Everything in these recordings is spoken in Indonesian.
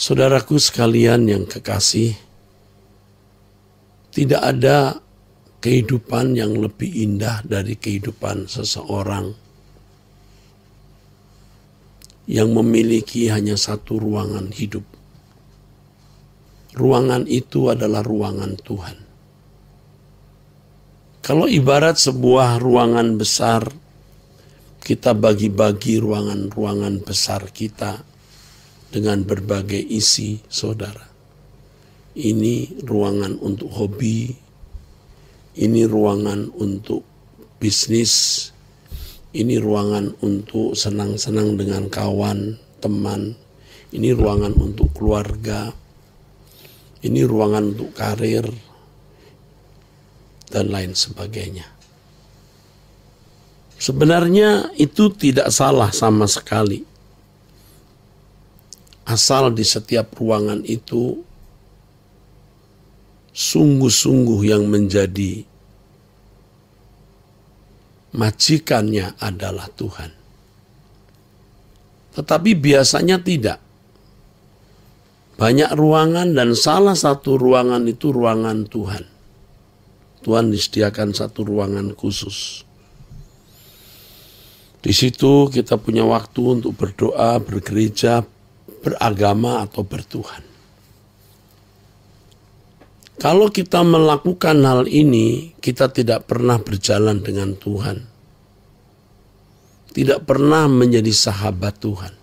Saudaraku sekalian yang kekasih, tidak ada kehidupan yang lebih indah dari kehidupan seseorang yang memiliki hanya satu ruangan hidup. Ruangan itu adalah ruangan Tuhan. Kalau ibarat sebuah ruangan besar, kita bagi-bagi ruangan-ruangan besar kita dengan berbagai isi saudara. Ini ruangan untuk hobi, ini ruangan untuk bisnis, ini ruangan untuk senang-senang dengan kawan, teman, ini ruangan untuk keluarga, ini ruangan untuk karir, dan lain sebagainya. Sebenarnya itu tidak salah sama sekali asal di setiap ruangan itu sungguh-sungguh yang menjadi majikannya adalah Tuhan. Tetapi biasanya tidak. Banyak ruangan dan salah satu ruangan itu ruangan Tuhan. Tuhan disediakan satu ruangan khusus. Di situ kita punya waktu untuk berdoa, bergereja, beragama atau bertuhan. Kalau kita melakukan hal ini, kita tidak pernah berjalan dengan Tuhan. Tidak pernah menjadi sahabat Tuhan.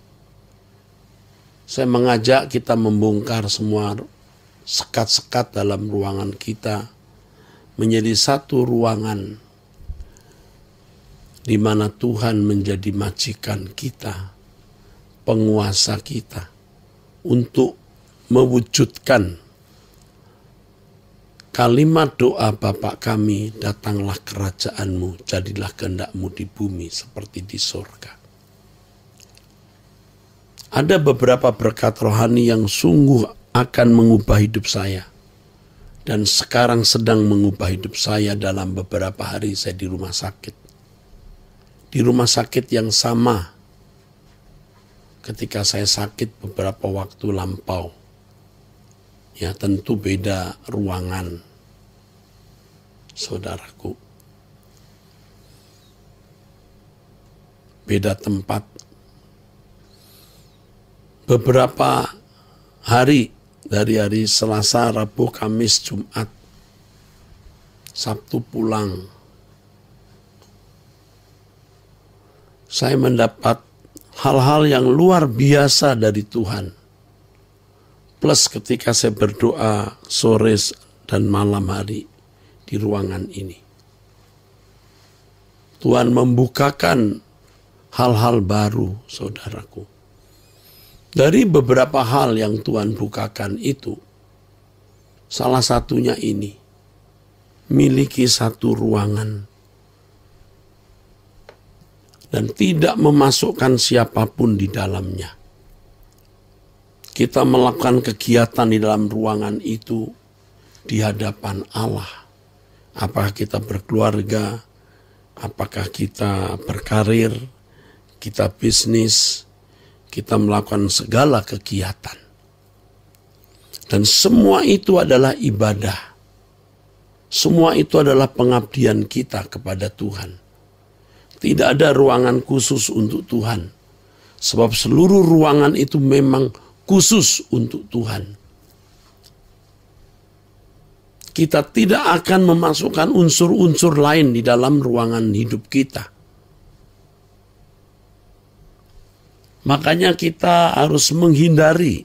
Saya mengajak kita membongkar semua sekat-sekat dalam ruangan kita menjadi satu ruangan di mana Tuhan menjadi majikan kita, penguasa kita untuk mewujudkan kalimat doa Bapak kami, datanglah kerajaanmu, jadilah kehendakmu di bumi seperti di sorga. Ada beberapa berkat rohani yang sungguh akan mengubah hidup saya. Dan sekarang sedang mengubah hidup saya dalam beberapa hari saya di rumah sakit. Di rumah sakit yang sama ketika saya sakit beberapa waktu lampau. Ya, tentu beda ruangan. Saudaraku. Beda tempat. Beberapa hari dari hari Selasa, Rabu, Kamis, Jumat, Sabtu pulang. Saya mendapat hal-hal yang luar biasa dari Tuhan. Plus ketika saya berdoa sore dan malam hari di ruangan ini. Tuhan membukakan hal-hal baru, saudaraku. Dari beberapa hal yang Tuhan bukakan itu, salah satunya ini, miliki satu ruangan dan tidak memasukkan siapapun di dalamnya. Kita melakukan kegiatan di dalam ruangan itu di hadapan Allah. Apakah kita berkeluarga, apakah kita berkarir, kita bisnis, kita melakukan segala kegiatan. Dan semua itu adalah ibadah. Semua itu adalah pengabdian kita kepada Tuhan. Tidak ada ruangan khusus untuk Tuhan. Sebab seluruh ruangan itu memang khusus untuk Tuhan. Kita tidak akan memasukkan unsur-unsur lain di dalam ruangan hidup kita. Makanya kita harus menghindari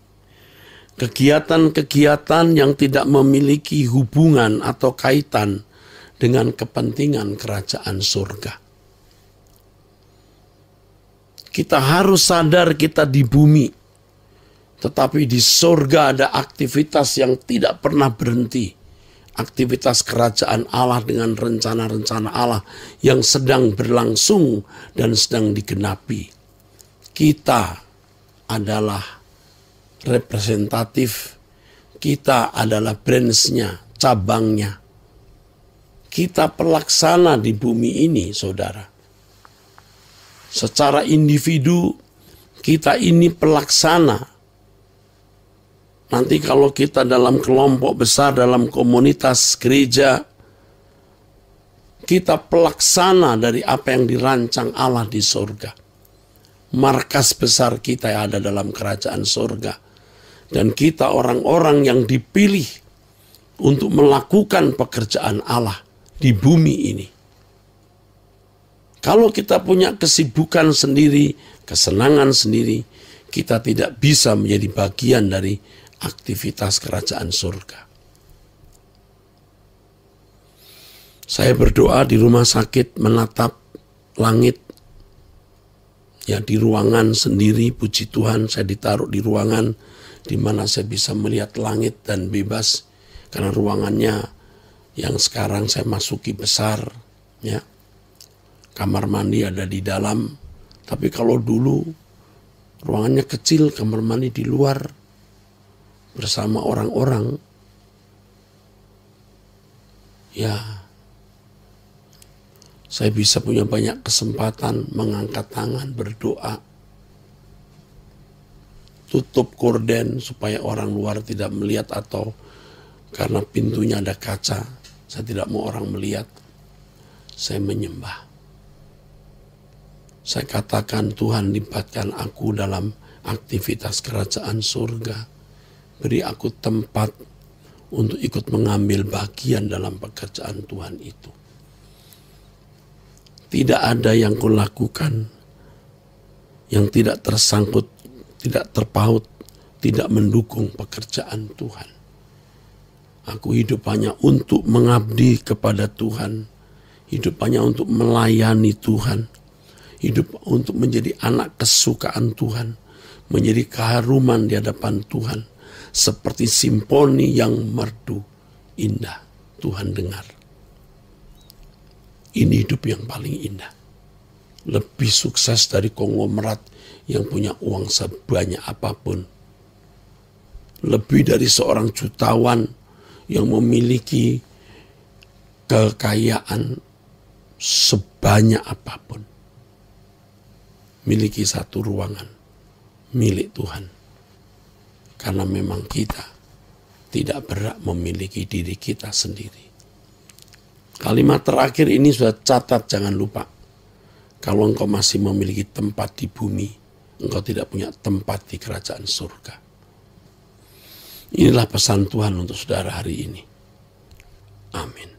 kegiatan-kegiatan yang tidak memiliki hubungan atau kaitan dengan kepentingan kerajaan surga. Kita harus sadar kita di bumi. Tetapi di sorga ada aktivitas yang tidak pernah berhenti. Aktivitas kerajaan Allah dengan rencana-rencana Allah yang sedang berlangsung dan sedang digenapi. Kita adalah representatif, kita adalah prince-nya cabangnya. Kita pelaksana di bumi ini, saudara secara individu kita ini pelaksana. Nanti kalau kita dalam kelompok besar, dalam komunitas gereja, kita pelaksana dari apa yang dirancang Allah di surga. Markas besar kita yang ada dalam kerajaan surga. Dan kita orang-orang yang dipilih untuk melakukan pekerjaan Allah di bumi ini. Kalau kita punya kesibukan sendiri, kesenangan sendiri, kita tidak bisa menjadi bagian dari aktivitas kerajaan surga. Saya berdoa di rumah sakit menatap langit ya di ruangan sendiri puji Tuhan saya ditaruh di ruangan di mana saya bisa melihat langit dan bebas karena ruangannya yang sekarang saya masuki besar ya kamar mandi ada di dalam. Tapi kalau dulu ruangannya kecil, kamar mandi di luar bersama orang-orang. Ya, saya bisa punya banyak kesempatan mengangkat tangan berdoa. Tutup korden supaya orang luar tidak melihat atau karena pintunya ada kaca, saya tidak mau orang melihat. Saya menyembah. Saya katakan Tuhan libatkan aku dalam aktivitas kerajaan surga. Beri aku tempat untuk ikut mengambil bagian dalam pekerjaan Tuhan itu. Tidak ada yang kulakukan yang tidak tersangkut, tidak terpaut, tidak mendukung pekerjaan Tuhan. Aku hidup hanya untuk mengabdi kepada Tuhan, hidup hanya untuk melayani Tuhan hidup untuk menjadi anak kesukaan Tuhan, menjadi keharuman di hadapan Tuhan, seperti simponi yang merdu, indah Tuhan dengar. Ini hidup yang paling indah. Lebih sukses dari konglomerat yang punya uang sebanyak apapun. Lebih dari seorang jutawan yang memiliki kekayaan sebanyak apapun miliki satu ruangan milik Tuhan. Karena memang kita tidak berhak memiliki diri kita sendiri. Kalimat terakhir ini sudah catat jangan lupa. Kalau engkau masih memiliki tempat di bumi, engkau tidak punya tempat di kerajaan surga. Inilah pesan Tuhan untuk saudara hari ini. Amin.